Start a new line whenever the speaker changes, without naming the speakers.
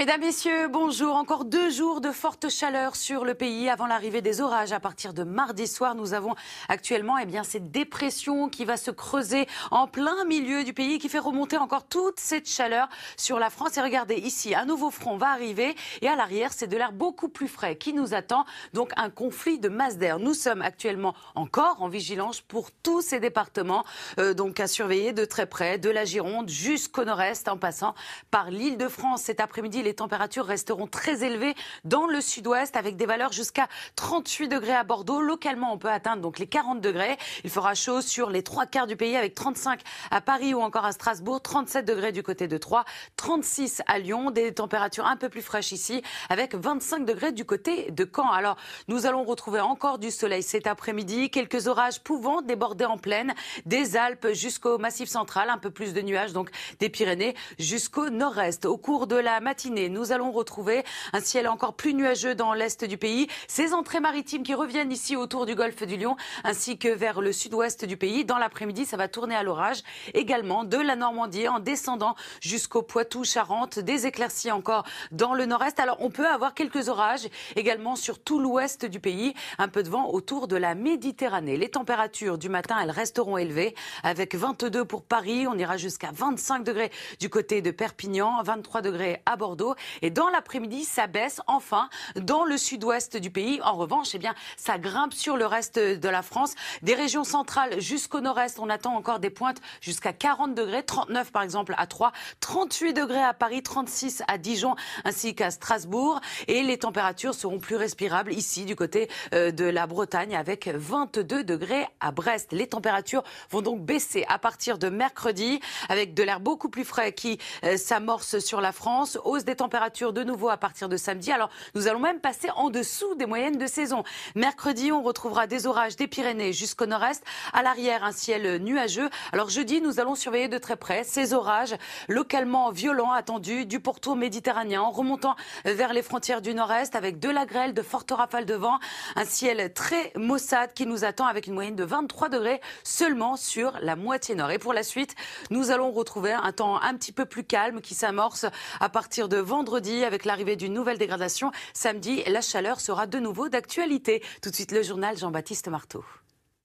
Mesdames, Messieurs, bonjour. Encore deux jours de forte chaleur sur le pays avant l'arrivée des orages. À partir de mardi soir, nous avons actuellement eh bien, cette dépression qui va se creuser en plein milieu du pays, qui fait remonter encore toute cette chaleur sur la France. Et regardez, ici, un nouveau front va arriver. Et à l'arrière, c'est de l'air beaucoup plus frais qui nous attend. Donc un conflit de masse d'air. Nous sommes actuellement encore en vigilance pour tous ces départements. Euh, donc à surveiller de très près, de la Gironde jusqu'au nord-est, en passant par l'île de France. Cet après-midi, les températures resteront très élevées dans le sud-ouest avec des valeurs jusqu'à 38 degrés à Bordeaux. Localement, on peut atteindre donc les 40 degrés. Il fera chaud sur les trois quarts du pays avec 35 à Paris ou encore à Strasbourg, 37 degrés du côté de Troyes, 36 à Lyon, des températures un peu plus fraîches ici avec 25 degrés du côté de Caen. Alors, nous allons retrouver encore du soleil cet après-midi, quelques orages pouvant déborder en plaine des Alpes jusqu'au Massif central, un peu plus de nuages donc des Pyrénées jusqu'au nord-est. Au cours de la matinée, nous allons retrouver un ciel encore plus nuageux dans l'est du pays. Ces entrées maritimes qui reviennent ici autour du golfe du Lion, ainsi que vers le sud-ouest du pays. Dans l'après-midi, ça va tourner à l'orage. Également de la Normandie en descendant jusqu'au poitou charente des éclaircies encore dans le nord-est. Alors on peut avoir quelques orages également sur tout l'ouest du pays. Un peu de vent autour de la Méditerranée. Les températures du matin, elles resteront élevées avec 22 pour Paris. On ira jusqu'à 25 degrés du côté de Perpignan, 23 degrés à Bordeaux. Et dans l'après-midi, ça baisse enfin dans le sud-ouest du pays. En revanche, eh bien, ça grimpe sur le reste de la France. Des régions centrales jusqu'au nord-est, on attend encore des pointes jusqu'à 40 degrés, 39 par exemple à Troyes, 38 degrés à Paris, 36 à Dijon ainsi qu'à Strasbourg. Et les températures seront plus respirables ici du côté euh, de la Bretagne avec 22 degrés à Brest. Les températures vont donc baisser à partir de mercredi avec de l'air beaucoup plus frais qui euh, s'amorce sur la France des températures de nouveau à partir de samedi. Alors, nous allons même passer en dessous des moyennes de saison. Mercredi, on retrouvera des orages des Pyrénées jusqu'au nord-est. À l'arrière, un ciel nuageux. Alors, jeudi, nous allons surveiller de très près ces orages localement violents attendus du pourtour méditerranéen en remontant vers les frontières du nord-est avec de la grêle, de fortes rafales de vent, un ciel très maussade qui nous attend avec une moyenne de 23 degrés seulement sur la moitié nord. Et pour la suite, nous allons retrouver un temps un petit peu plus calme qui s'amorce à partir de vendredi avec l'arrivée d'une nouvelle dégradation. Samedi, la chaleur sera de nouveau d'actualité. Tout de suite le journal Jean-Baptiste Marteau.